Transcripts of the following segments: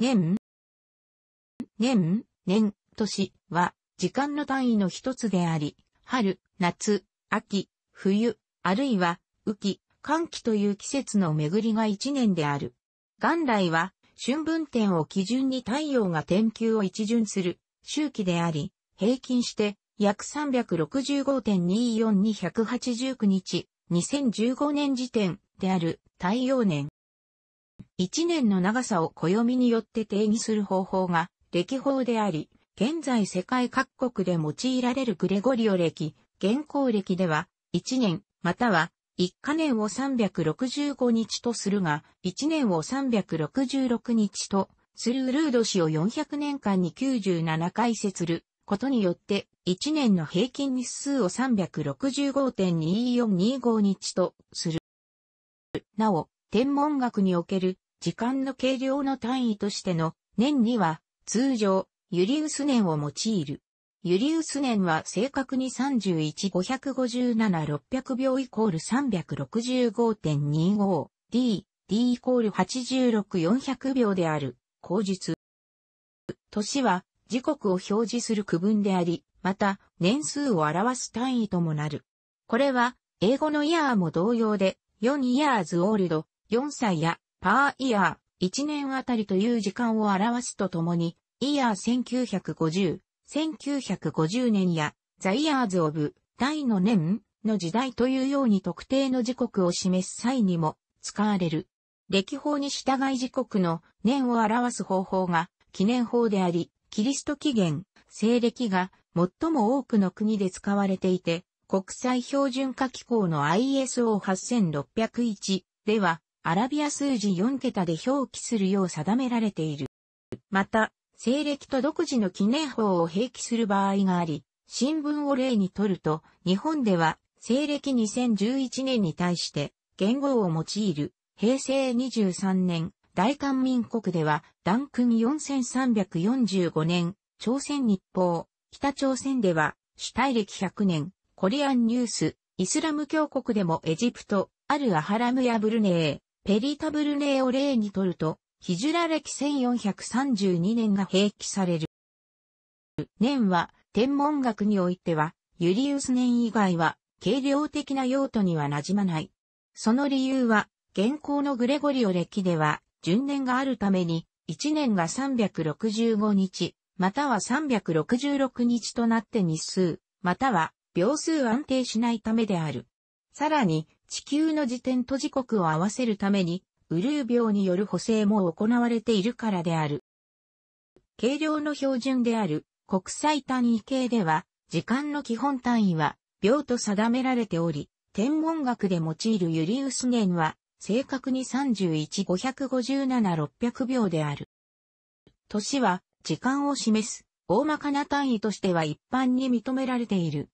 年、年、年、年は時間の単位の一つであり、春、夏、秋、冬、あるいは雨季、寒季という季節の巡りが一年である。元来は春分点を基準に太陽が天球を一巡する周期であり、平均して約365.24289日、2015年時点である太陽年。一年の長さを暦によって定義する方法が歴法であり、現在世界各国で用いられるグレゴリオ歴、現行歴では、一年、または、一か年を365日とするが、一年を366日と、するルード氏を400年間に97回節ることによって、一年の平均日数を365.2425日とする。なお、天文学における時間の計量の単位としての年には通常、ユリウス年を用いる。ユリウス年は正確に31557-600秒イコール 365.25D、D イコール86400秒である、口述。年は時刻を表示する区分であり、また年数を表す単位ともなる。これは英語のイヤーも同様で、4 years old、4歳やパーイヤー、1年あたりという時間を表すとともに、イヤー1950、1950年や、ザイヤーズオブ、第の年の時代というように特定の時刻を示す際にも使われる。歴法に従い時刻の年を表す方法が記念法であり、キリスト起源、西暦が最も多くの国で使われていて、国際標準化機構の ISO8601 では、アラビア数字4桁で表記するよう定められている。また、西暦と独自の記念法を併記する場合があり、新聞を例にとると、日本では西暦2011年に対して言語を用いる平成23年大韓民国では、ダンクン4345年、朝鮮日報、北朝鮮では、主体歴100年、コリアンニュース、イスラム教国でもエジプト、アルアハラムやブルネー、ペリタブル例を例にとると、ヒジュラ歴1432年が併記される。年は、天文学においては、ユリウス年以外は、軽量的な用途には馴染まない。その理由は、現行のグレゴリオ歴では、順年があるために、1年が365日、または366日となって日数、または秒数安定しないためである。さらに、地球の時点と時刻を合わせるために、ウルー病による補正も行われているからである。軽量の標準である国際単位系では、時間の基本単位は秒と定められており、天文学で用いるユリウス年は、正確に31557-600秒である。年は、時間を示す、大まかな単位としては一般に認められている。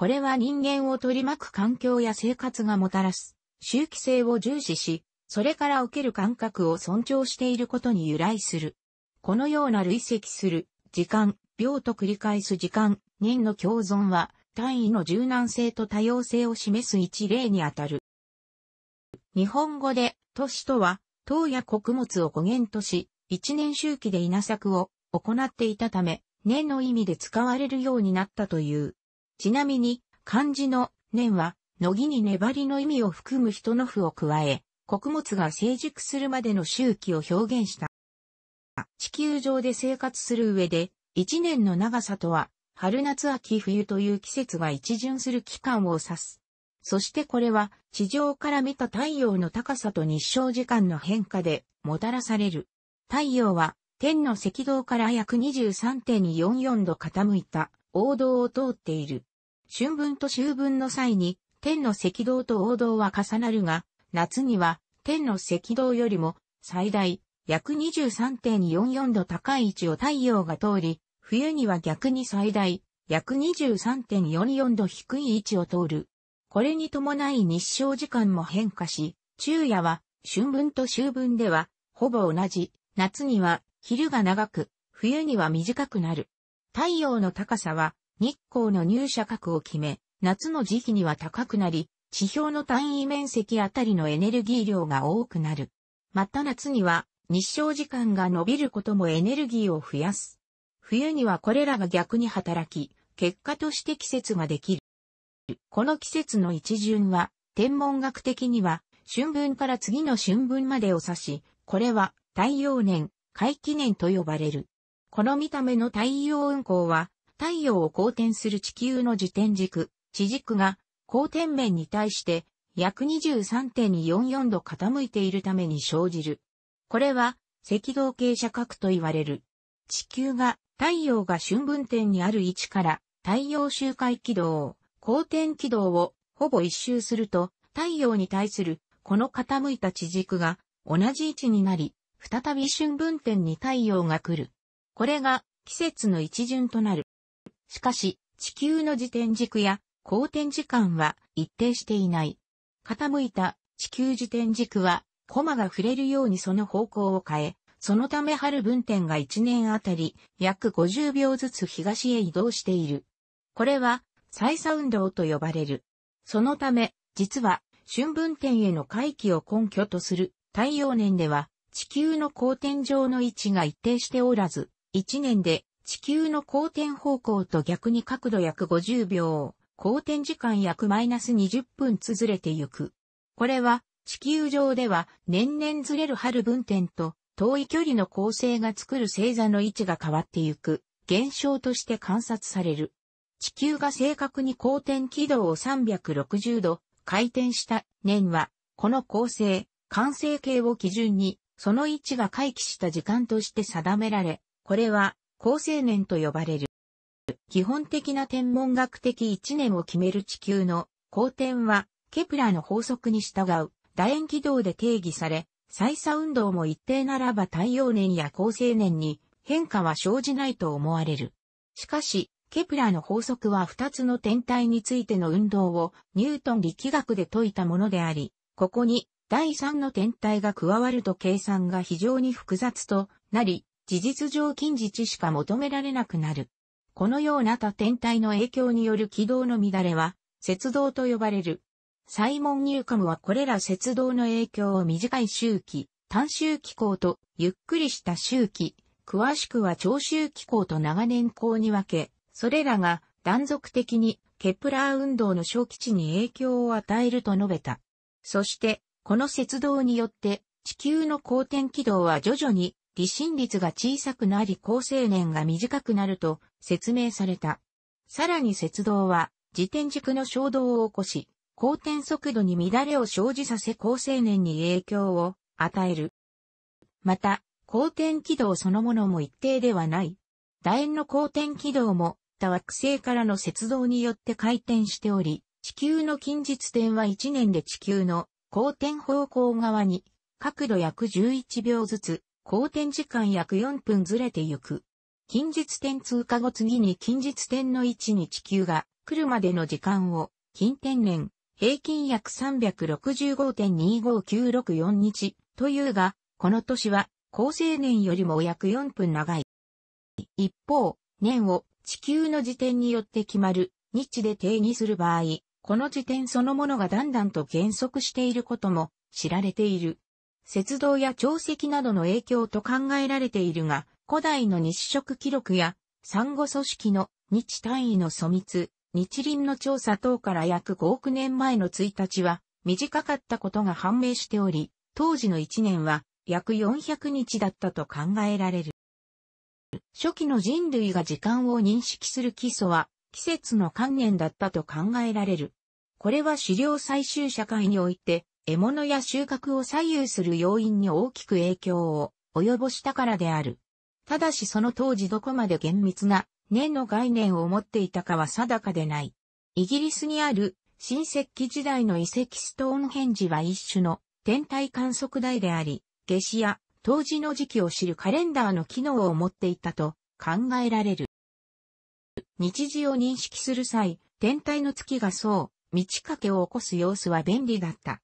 これは人間を取り巻く環境や生活がもたらす、周期性を重視し、それから受ける感覚を尊重していることに由来する。このような累積する、時間、秒と繰り返す時間、年の共存は、単位の柔軟性と多様性を示す一例にあたる。日本語で、都市とは、糖や穀物を語源とし、一年周期で稲作を行っていたため、年の意味で使われるようになったという。ちなみに、漢字の年は、のぎに粘りの意味を含む人の符を加え、穀物が成熟するまでの周期を表現した。地球上で生活する上で、一年の長さとは、春夏秋冬という季節が一巡する期間を指す。そしてこれは地上から見た太陽の高さと日照時間の変化でもたらされる。太陽は天の赤道から約23.44度傾いた王道を通っている。春分と秋分の際に、天の赤道と王道は重なるが、夏には、天の赤道よりも、最大、約23.44度高い位置を太陽が通り、冬には逆に最大、約23.44度低い位置を通る。これに伴い日照時間も変化し、昼夜は、春分と秋分では、ほぼ同じ、夏には、昼が長く、冬には短くなる。太陽の高さは、日光の入射角を決め、夏の時期には高くなり、地表の単位面積あたりのエネルギー量が多くなる。また夏には日照時間が伸びることもエネルギーを増やす。冬にはこれらが逆に働き、結果として季節ができる。この季節の一巡は、天文学的には、春分から次の春分までを指し、これは太陽年、回帰年と呼ばれる。この見た目の太陽運行は、太陽を公転する地球の自転軸、地軸が公転面に対して約23.244度傾いているために生じる。これは赤道傾斜角と言われる。地球が太陽が春分点にある位置から太陽周回軌道、公転軌道をほぼ一周すると太陽に対するこの傾いた地軸が同じ位置になり、再び春分点に太陽が来る。これが季節の一巡となる。しかし、地球の自転軸や公転時間は一定していない。傾いた地球自転軸は、コマが触れるようにその方向を変え、そのため春分点が1年あたり約50秒ずつ東へ移動している。これは再差運動と呼ばれる。そのため、実は春分点への回帰を根拠とする太陽年では地球の公転上の位置が一定しておらず、1年で地球の公転方向と逆に角度約50秒、公転時間約マイナス20分ずれてゆく。これは、地球上では年々ずれる春分点と遠い距離の構成が作る星座の位置が変わってゆく現象として観察される。地球が正確に公転軌道を360度回転した年は、この構成、完成形を基準に、その位置が回帰した時間として定められ、これは高青年と呼ばれる。基本的な天文学的1年を決める地球の公転は、ケプラの法則に従う楕円軌道で定義され、再差運動も一定ならば太陽年や高青年に変化は生じないと思われる。しかし、ケプラーの法則は2つの天体についての運動をニュートン力学で解いたものであり、ここに第3の天体が加わると計算が非常に複雑となり、事実上近似値しか求められなくなる。このような多天体の影響による軌道の乱れは、雪道と呼ばれる。サイモン・ニューカムはこれら雪道の影響を短い周期、短周期項とゆっくりした周期、詳しくは長周期項と長年高に分け、それらが断続的にケプラー運動の小基地に影響を与えると述べた。そして、この雪道によって地球の公転軌道は徐々に離心率が小さくなり高青年が短くなると説明された。さらに雪道は自転軸の衝動を起こし、公転速度に乱れを生じさせ高青年に影響を与える。また、公転軌道そのものも一定ではない。楕円の公転軌道も、他惑星からの雪道によって回転しており、地球の近日点は1年で地球の公転方向側に、角度約11秒ずつ好転時間約4分ずれてゆく。近日点通過後次に近日点の位置に地球が来るまでの時間を、近天年、平均約365.2596日というが、この年は、高生年よりも約4分長い。一方、年を地球の時点によって決まる日で定義する場合、この時点そのものがだんだんと減速していることも知られている。雪道や潮汐などの影響と考えられているが、古代の日食記録や、産後組織の日単位の疎密、日輪の調査等から約5億年前の1日は短かったことが判明しており、当時の1年は約400日だったと考えられる。初期の人類が時間を認識する基礎は季節の観念だったと考えられる。これは資料採集社会において獲物や収穫を左右する要因に大きく影響を及ぼしたからである。ただしその当時どこまで厳密な年の概念を持っていたかは定かでない。イギリスにある新石器時代の遺跡ストーンヘンジは一種の天体観測台であり、夏至や当時の時期を知るカレンダーの機能を持っていたと考えられる。日時を認識する際、天体の月がそう、満ち欠けを起こす様子は便利だった。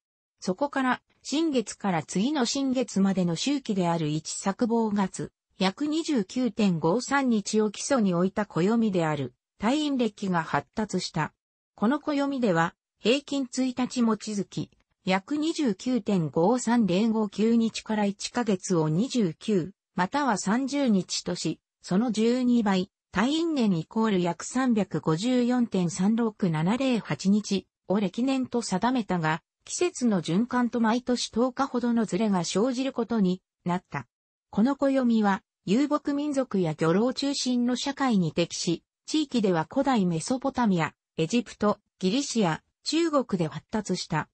そこから、新月から次の新月までの周期である一作望月、約29.53日を基礎に置いた暦である、退院歴が発達した。この暦では、平均1日持ち月、約29.5305 9日から1ヶ月を29、または30日とし、その12倍、退院年イコール約354.367088日を歴年と定めたが、季節の循環と毎年10日ほどのズレが生じることになった。この暦は、遊牧民族や漁労中心の社会に適し、地域では古代メソポタミア、エジプト、ギリシア、中国で発達した。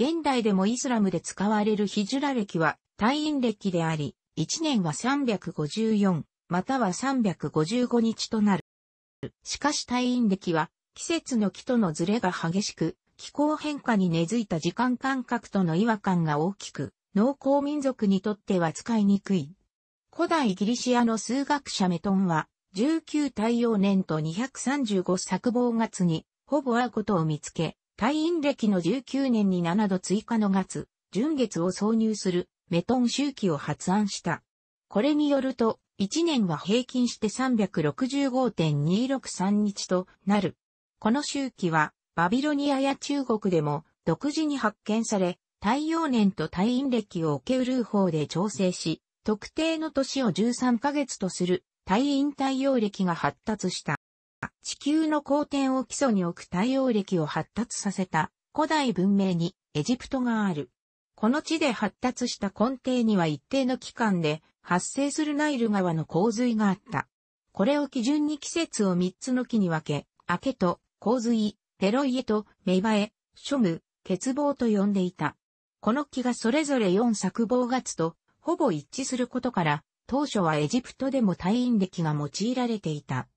現代でもイスラムで使われるヒジュラ歴は退院歴であり、1年は354、または355日となる。しかし退院歴は季節の木とのズレが激しく、気候変化に根付いた時間感覚との違和感が大きく、農耕民族にとっては使いにくい。古代ギリシアの数学者メトンは、19太陽年と235作望月に、ほぼ合うことを見つけ、退院歴の19年に7度追加の月、純月を挿入するメトン周期を発案した。これによると、1年は平均して365.263日となる。この周期はバビロニアや中国でも独自に発見され、太陽年と太陰歴を受け売る方で調整し、特定の年を13ヶ月とする太陰太陽暦が発達した。地球の公転を基礎に置く太陽暦を発達させた古代文明にエジプトがある。この地で発達した根底には一定の期間で発生するナイル川の洪水があった。これを基準に季節を3つの木に分け、明けと洪水、ペロイエとメバエ、ショム、欠乏と呼んでいた。この木がそれぞれ4作坊月とほぼ一致することから、当初はエジプトでも退院歴が用いられていた。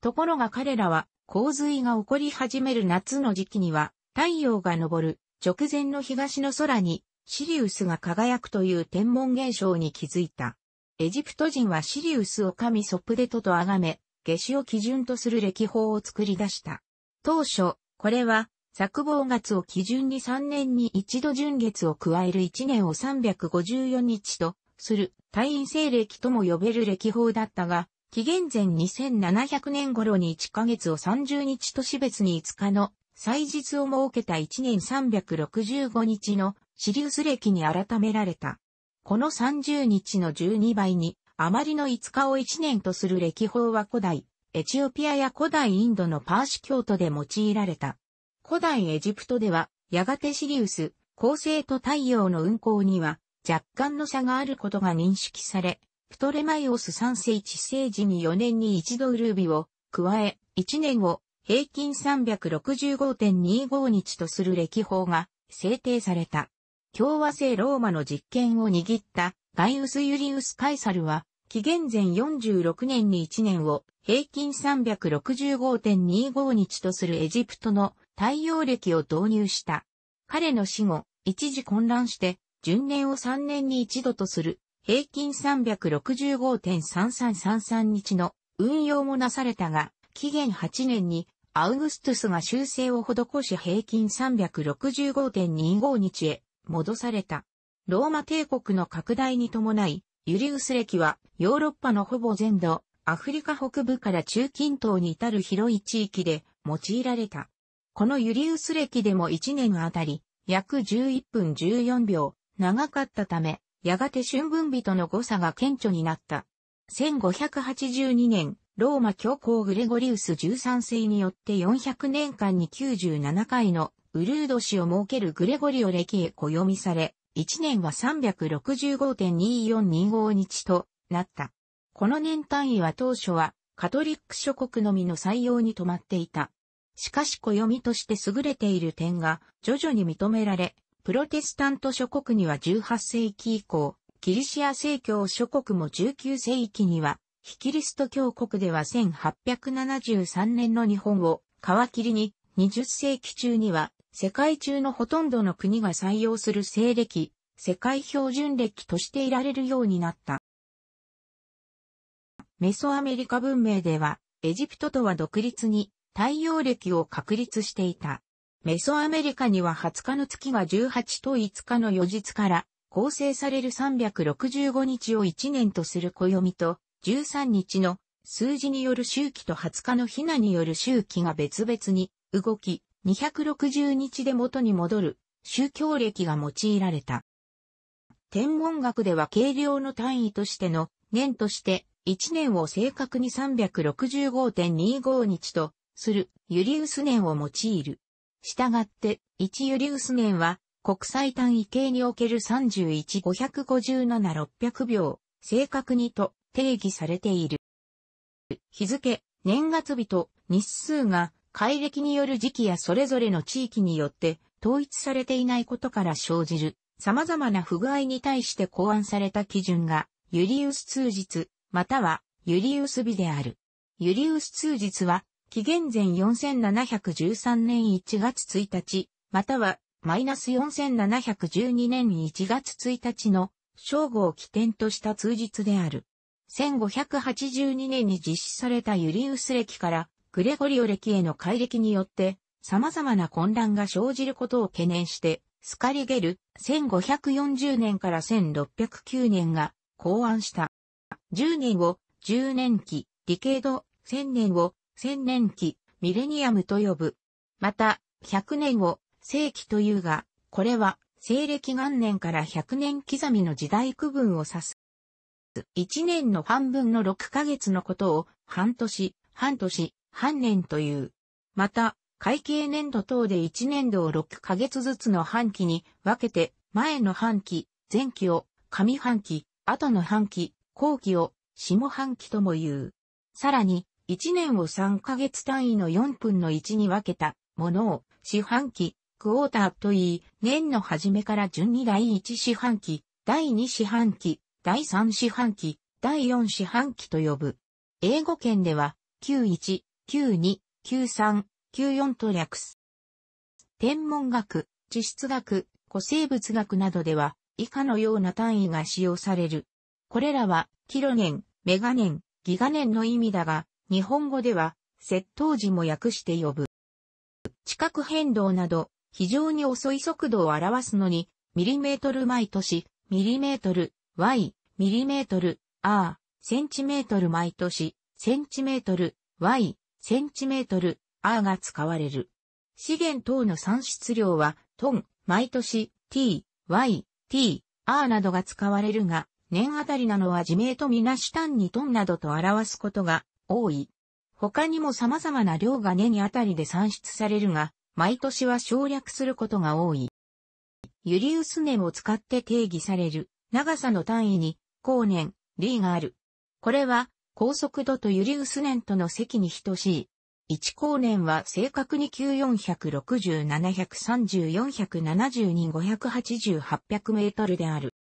ところが彼らは洪水が起こり始める夏の時期には太陽が昇る直前の東の空にシリウスが輝くという天文現象に気づいた。エジプト人はシリウスを神ソプデトと崇め、夏至を基準とする歴法を作り出した。当初、これは、作望月を基準に3年に一度純月を加える1年を354日とする退院西暦とも呼べる歴法だったが、紀元前2700年頃に1ヶ月を30日と死別に5日の祭日を設けた1年365日のシリウス暦に改められた。この30日の12倍に、あまりの5日を1年とする歴法は古代、エチオピアや古代インドのパーシ教徒で用いられた。古代エジプトでは、やがてシリウス、恒星と太陽の運行には、若干の差があることが認識され、プトレマイオス3世一世時に4年に一度ウルービを加え、1年を平均365.25日とする歴法が制定された。共和制ローマの実権を握ったガイウス・ユリウス・カイサルは紀元前46年に1年を平均365.25日とするエジプトの太陽暦を導入した。彼の死後、一時混乱して、順年を3年に一度とする平均365.3333日の運用もなされたが、紀元8年にアウグストゥスが修正を施し平均365.25日へ戻された。ローマ帝国の拡大に伴い、ユリウス歴はヨーロッパのほぼ全土、アフリカ北部から中近東に至る広い地域で用いられた。このユリウス歴でも1年あたり、約11分14秒、長かったため、やがて春分日との誤差が顕著になった。1582年、ローマ教皇グレゴリウス13世によって400年間に97回のウルード氏を設けるグレゴリオ歴へ暦され、1年は365.2425日となった。この年単位は当初はカトリック諸国のみの採用に止まっていた。しかし暦として優れている点が徐々に認められ、プロテスタント諸国には18世紀以降、キリシア正教諸国も19世紀には、非キリスト教国では1873年の日本を皮切りに、20世紀中には世界中のほとんどの国が採用する西暦、世界標準暦としていられるようになった。メソアメリカ文明では、エジプトとは独立に太陽暦を確立していた。メソアメリカには20日の月が18と5日の余日から構成される365日を1年とする暦と13日の数字による周期と20日のひなによる周期が別々に動き、260日で元に戻る宗教歴が用いられた。天文学では軽量の単位としての年として1年を正確に365.25日とするユリウス年を用いる。したがって1ユリウス年は国際単位系における31557-600秒正確にと定義されている。日付、年月日と日数が海暦による時期やそれぞれの地域によって統一されていないことから生じる様々な不具合に対して考案された基準がユリウス通日またはユリウス日である。ユリウス通日は紀元前4713年1月1日またはマイナス4712年1月1日の正午を起点とした通日である。1582年に実施されたユリウス歴からグレゴリオ歴への改歴によって、様々な混乱が生じることを懸念して、スカリゲル、1540年から1609年が考案した。10年を、10年期、ディケード、1000年を、1000年期、ミレニアムと呼ぶ。また、100年を、世紀というが、これは、西暦元年から100年刻みの時代区分を指す。1年の半分の6ヶ月のことを、半年、半年、半年という。また、会計年度等で1年度を6ヶ月ずつの半期に分けて、前の半期、前期を上半期、後の半期、後期を下半期とも言う。さらに、1年を3ヶ月単位の4分の1に分けたものを四半期、クォーターと言い、年の初めから順に第1四半期、第2四半期、第3四半期、第4四半期と呼ぶ。英語圏では、91、92、93、94と略す。天文学、地質学、古生物学などでは、以下のような単位が使用される。これらは、キロ年、メガ年、ギガ年の意味だが、日本語では、窃盗時も訳して呼ぶ。地殻変動など、非常に遅い速度を表すのに、ミリメートル毎年、ミリメートル、y、ミリメートル、r、センチメートル毎年、センチメートル、y、センチメートル、R が使われる。資源等の産出量は、トン、毎年、t, y, t, r などが使われるが、年あたりなのは地名とみなし単にトンなどと表すことが多い。他にも様々な量が年にあたりで産出されるが、毎年は省略することが多い。ユリウス年を使って定義される長さの単位に、光年、リーがある。これは、高速度とユリウス年との席に等しい。一光年は正確に9 4 6 7 3 0 4 7 2 5 8 0 8 0 0メートルである。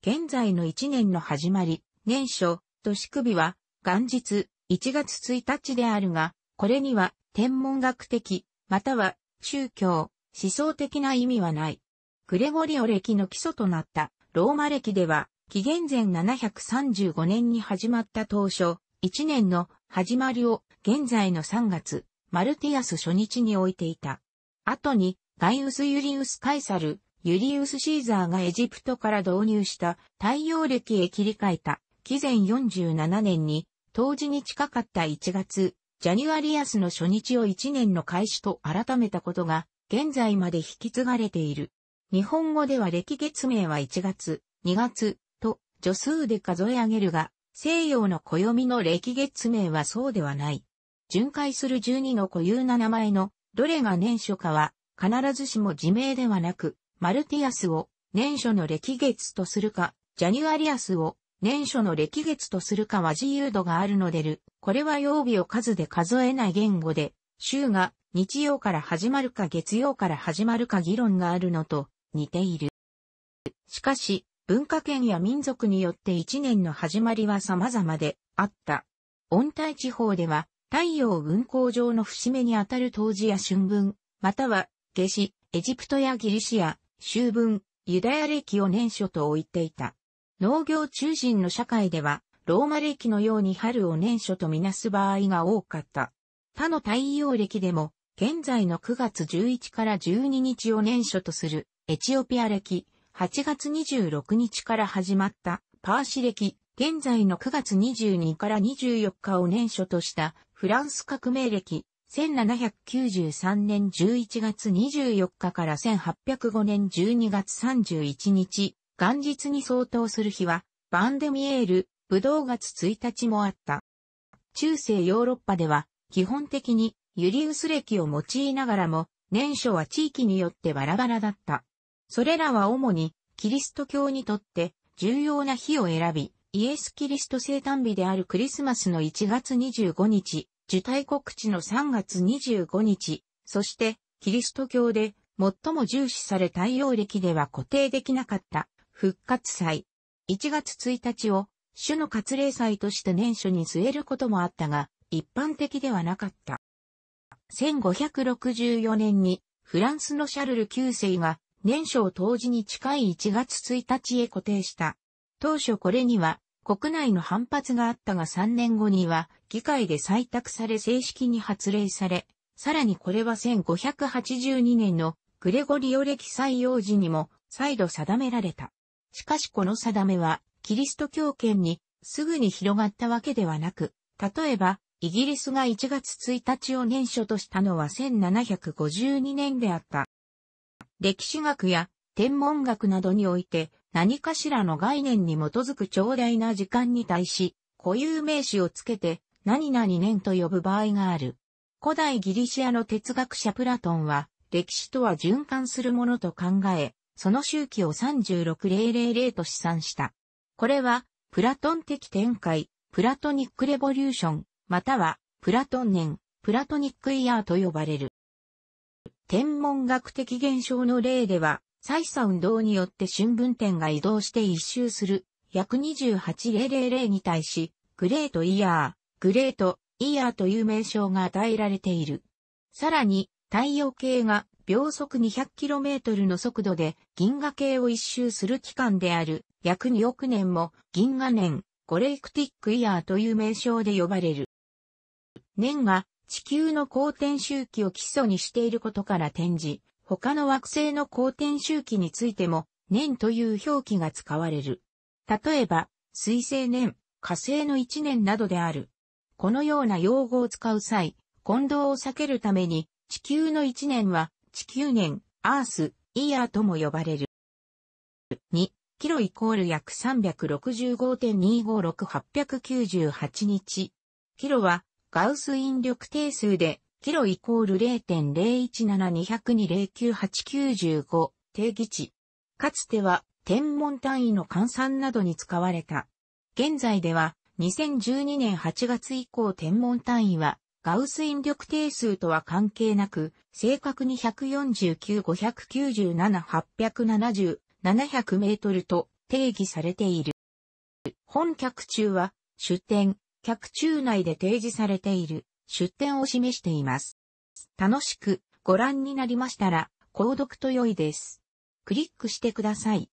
現在の1年の始まり、年初、年首は、元日、1月1日であるが、これには、天文学的、または、宗教、思想的な意味はない。グレゴリオ歴の基礎となった、ローマ歴では、紀元前735年に始まった当初、1年の始まりを現在の3月、マルティアス初日に置いていた。後に、ガイウス・ユリウス・カイサル、ユリウス・シーザーがエジプトから導入した太陽暦へ切り替えた、紀前47年に、当時に近かった1月、ジャニュアリアスの初日を1年の開始と改めたことが、現在まで引き継がれている。日本語では歴月名は1月、2月、助数で数え上げるが、西洋の暦の歴月名はそうではない。巡回する12の固有な名前の、どれが年初かは、必ずしも自明ではなく、マルティアスを年初の歴月とするか、ジャニュアリアスを年初の歴月とするかは自由度があるのでる。これは曜日を数で数えない言語で、週が日曜から始まるか月曜から始まるか議論があるのと似ている。しかし、文化圏や民族によって一年の始まりは様々であった。温帯地方では、太陽運行上の節目にあたる冬至や春分、または夏至、エジプトやギリシア、秋分、ユダヤ歴を年初と置いていた。農業中心の社会では、ローマ歴のように春を年初とみなす場合が多かった。他の太陽歴でも、現在の9月11から12日を年初とする、エチオピア歴、8月26日から始まったパーシ歴、現在の9月22から24日を年初としたフランス革命歴、1793年11月24日から1805年12月31日、元日に相当する日は、バンデミエール、武道月1日もあった。中世ヨーロッパでは、基本的にユリウス歴を用いながらも、年初は地域によってバラバラだった。それらは主にキリスト教にとって重要な日を選び、イエス・キリスト生誕日であるクリスマスの1月25日、受胎告知の3月25日、そしてキリスト教で最も重視され太陽暦では固定できなかった復活祭。1月1日を主の活礼祭として年初に据えることもあったが、一般的ではなかった。1564年にフランスのシャルル9世が年初当時に近い1月1日へ固定した。当初これには国内の反発があったが3年後には議会で採択され正式に発令され、さらにこれは1582年のグレゴリオ歴採用時にも再度定められた。しかしこの定めはキリスト教圏にすぐに広がったわけではなく、例えばイギリスが1月1日を年初としたのは1752年であった。歴史学や天文学などにおいて何かしらの概念に基づく長大な時間に対し固有名詞をつけて何々年と呼ぶ場合がある。古代ギリシアの哲学者プラトンは歴史とは循環するものと考え、その周期を36000と試算した。これはプラトン的展開、プラトニックレボリューション、またはプラトン年、プラトニックイヤーと呼ばれる。天文学的現象の例では、採差運動によって春分点が移動して一周する約28000に対し、グレートイヤー、グレートイヤーという名称が与えられている。さらに、太陽系が秒速 200km の速度で銀河系を一周する期間である約2億年も銀河年、ゴレイクティックイヤーという名称で呼ばれる。年が地球の公転周期を基礎にしていることから展示、他の惑星の公転周期についても、年という表記が使われる。例えば、水星年、火星の1年などである。このような用語を使う際、混同を避けるために、地球の1年は、地球年、アース、イヤーとも呼ばれる。2、キロイコール約365.256898日。キロはガウス引力定数で、キロイコール0 0 1 7 2 0 2 0 9 8 9 5定義値。かつては天文単位の換算などに使われた。現在では2012年8月以降天文単位はガウス引力定数とは関係なく、正確に149,597,870,700メートルと定義されている。本脚中は、主点、客中内で提示されている出典を示しています。楽しくご覧になりましたら、購読と良いです。クリックしてください。